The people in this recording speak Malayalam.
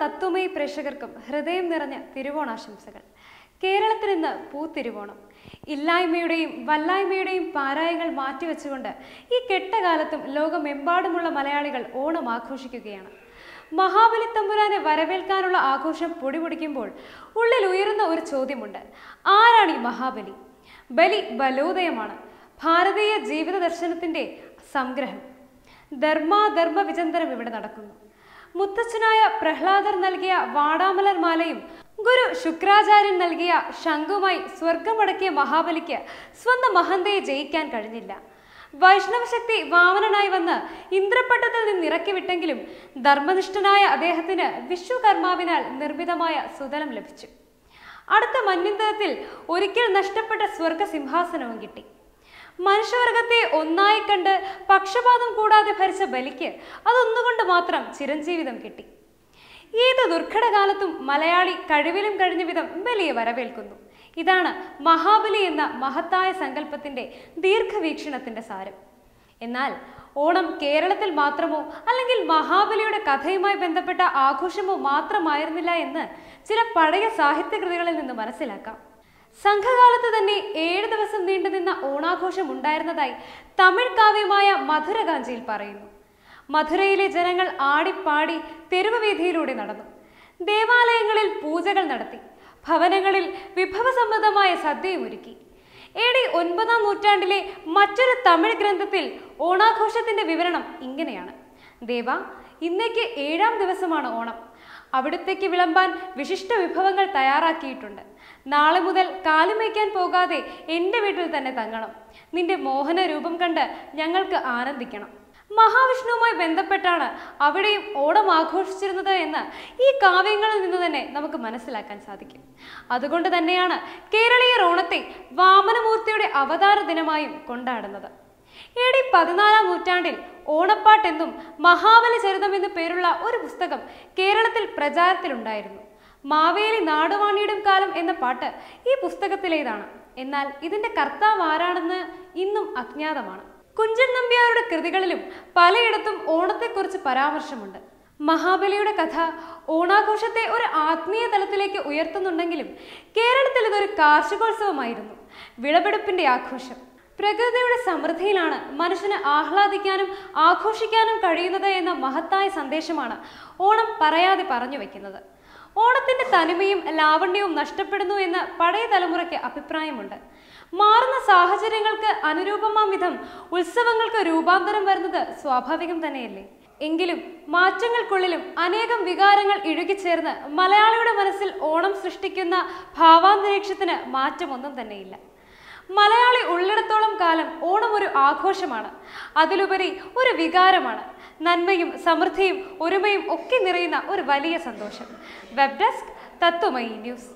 തത്വമയി പ്രേക്ഷകർക്കും ഹൃദയം നിറഞ്ഞ തിരുവോണാശംസകൾ കേരളത്തിൽ ഇന്ന് പൂത്തിരുവോണം ഇല്ലായ്മയുടെയും വല്ലായ്മയുടെയും പാരായങ്ങൾ മാറ്റിവെച്ചുകൊണ്ട് ഈ കെട്ടകാലത്തും ലോകമെമ്പാടുമുള്ള മലയാളികൾ ഓണം ആഘോഷിക്കുകയാണ് മഹാബലി തമ്പുരാനെ വരവേൽക്കാനുള്ള ആഘോഷം പൊടിപൊടിക്കുമ്പോൾ ഉള്ളിൽ ഉയരുന്ന ഒരു ചോദ്യമുണ്ട് ആരാണ് ഈ മഹാബലി ബലി ബലോദയമാണ് ഭാരതീയ ജീവിത ദർശനത്തിൻ്റെ സംഗ്രഹം ധർമാധർമ്മ വിചന്തനം ഇവിടെ നടക്കുന്നു മുത്തച്ഛനായ പ്രഹ്ലാദർ നൽകിയ വാടാമലർ മാലയും ഗുരു ശുക്രാചാര്യൻ നൽകിയ ശംഖുമായി സ്വർഗമടക്കിയ മഹാബലിക്ക് സ്വന്തം മഹന്തയെ ജയിക്കാൻ കഴിഞ്ഞില്ല വൈഷ്ണവശക്തി വാമനനായി വന്ന് ഇന്ദ്രപ്പട്ടത്തിൽ നിന്ന് വിട്ടെങ്കിലും ധർമ്മനിഷ്ഠനായ അദ്ദേഹത്തിന് വിശ്വകർമാവിനാൽ നിർമ്മിതമായ സുതലം ലഭിച്ചു അടുത്ത മന്യന്തരത്തിൽ ഒരിക്കൽ നഷ്ടപ്പെട്ട സ്വർഗ സിംഹാസനവും കിട്ടി മനുഷ്യവർഗത്തെ ഒന്നായി കണ്ട് പക്ഷപാതം കൂടാതെ ഭരിച്ച ബലിക്ക് അതൊന്നുകൊണ്ട് മാത്രം ചിരഞ്ജീവിതം കിട്ടി ഏത് ദുർഘടകാലത്തും മലയാളി കഴിവിലും കഴിഞ്ഞ വിധം ബലിയെ വരവേൽക്കുന്നു ഇതാണ് മഹാബലി എന്ന മഹത്തായ സങ്കല്പത്തിന്റെ ദീർഘവീക്ഷണത്തിന്റെ സാരം എന്നാൽ ഓണം കേരളത്തിൽ മാത്രമോ അല്ലെങ്കിൽ മഹാബലിയുടെ കഥയുമായി ബന്ധപ്പെട്ട ആഘോഷമോ മാത്രമായിരുന്നില്ല എന്ന് ചില പഴയ സാഹിത്യകൃതികളിൽ നിന്ന് മനസ്സിലാക്കാം സംഘകാലത്ത് തന്നെ ഏഴ് ദിവസം നീണ്ടുനിന്ന ഓണാഘോഷം ഉണ്ടായിരുന്നതായി തമിഴ് കാവ്യമായ മധുരകാഞ്ചിയിൽ പറയുന്നു മധുരയിലെ ജനങ്ങൾ ആടിപ്പാടി തെരുവവീഥിയിലൂടെ നടന്നു ദേവാലയങ്ങളിൽ പൂജകൾ നടത്തി ഭവനങ്ങളിൽ വിഭവസമ്മതമായ സദ്യയും ഒരുക്കി ഏടി ഒൻപതാം നൂറ്റാണ്ടിലെ മറ്റൊരു തമിഴ് ഗ്രന്ഥത്തിൽ ഓണാഘോഷത്തിന്റെ വിവരണം ഇങ്ങനെയാണ് ദേവ ഇന്നേക്ക് ഏഴാം ദിവസമാണ് ഓണം അവിടത്തേക്ക് വിളമ്പാൻ വിശിഷ്ട വിഭവങ്ങൾ തയ്യാറാക്കിയിട്ടുണ്ട് നാളെ മുതൽ കാലുമേക്കാൻ പോകാതെ എൻ്റെ വീട്ടിൽ തന്നെ തങ്ങണം നിന്റെ മോഹന രൂപം കണ്ട് ഞങ്ങൾക്ക് ആനന്ദിക്കണം മഹാവിഷ്ണുവുമായി ബന്ധപ്പെട്ടാണ് അവിടെയും ഓണം ആഘോഷിച്ചിരുന്നത് എന്ന് ഈ കാവ്യങ്ങളിൽ നിന്ന് തന്നെ നമുക്ക് മനസ്സിലാക്കാൻ സാധിക്കും അതുകൊണ്ട് തന്നെയാണ് കേരളീയർ ഓണത്തെ വാമനമൂർത്തിയുടെ അവതാര ദിനമായും കൊണ്ടാടുന്നത് ഏടി പതിനാലാം നൂറ്റാണ്ടിൽ ഓണപ്പാട്ടെന്നും മഹാബലി ചരിതം എന്നു പേരുള്ള ഒരു പുസ്തകം കേരളത്തിൽ പ്രചാരത്തിലുണ്ടായിരുന്നു മാവേലി നാടുവാണിയിടും കാലം എന്ന പാട്ട് ഈ പുസ്തകത്തിലേതാണ് എന്നാൽ ഇതിന്റെ കർത്താവ് ആരാണെന്ന് ഇന്നും അജ്ഞാതമാണ് കുഞ്ചൻ നമ്പ്യാരുടെ കൃതികളിലും പലയിടത്തും ഓണത്തെക്കുറിച്ച് പരാമർശമുണ്ട് മഹാബലിയുടെ കഥ ഓണാഘോഷത്തെ ഒരു ആത്മീയ തലത്തിലേക്ക് ഉയർത്തുന്നുണ്ടെങ്കിലും കേരളത്തിൽ ഇതൊരു കാർഷികോത്സവമായിരുന്നു വിളവെടുപ്പിന്റെ ആഘോഷം പ്രകൃതിയുടെ സമൃദ്ധിയിലാണ് മനുഷ്യന് ആഹ്ലാദിക്കാനും ആഘോഷിക്കാനും കഴിയുന്നത് എന്ന മഹത്തായ സന്ദേശമാണ് ഓണം പറയാതെ പറഞ്ഞു വെക്കുന്നത് ഓണത്തിന്റെ തനിമയും ലാവണ്യവും നഷ്ടപ്പെടുന്നു എന്ന് പഴയ തലമുറയ്ക്ക് അഭിപ്രായമുണ്ട് മാറുന്ന സാഹചര്യങ്ങൾക്ക് അനുരൂപമാം വിധം ഉത്സവങ്ങൾക്ക് രൂപാന്തരം വരുന്നത് സ്വാഭാവികം തന്നെയല്ലേ എങ്കിലും മാറ്റങ്ങൾക്കുള്ളിലും അനേകം വികാരങ്ങൾ ഇഴുകിച്ചേർന്ന് മലയാളിയുടെ മനസ്സിൽ ഓണം സൃഷ്ടിക്കുന്ന ഭാവാന്തരീക്ഷത്തിന് മാറ്റമൊന്നും തന്നെയില്ല മലയാളി ഉള്ളിടത്തോളം കാലം ഓണം ഒരു ആഘോഷമാണ് അതിലുപരി ഒരു വികാരമാണ് നന്മയും സമൃദ്ധിയും ഒരുമയും ഒക്കെ നിറയുന്ന ഒരു വലിയ സന്തോഷം വെബ് ഡെസ്ക് തത്വമയി ന്യൂസ്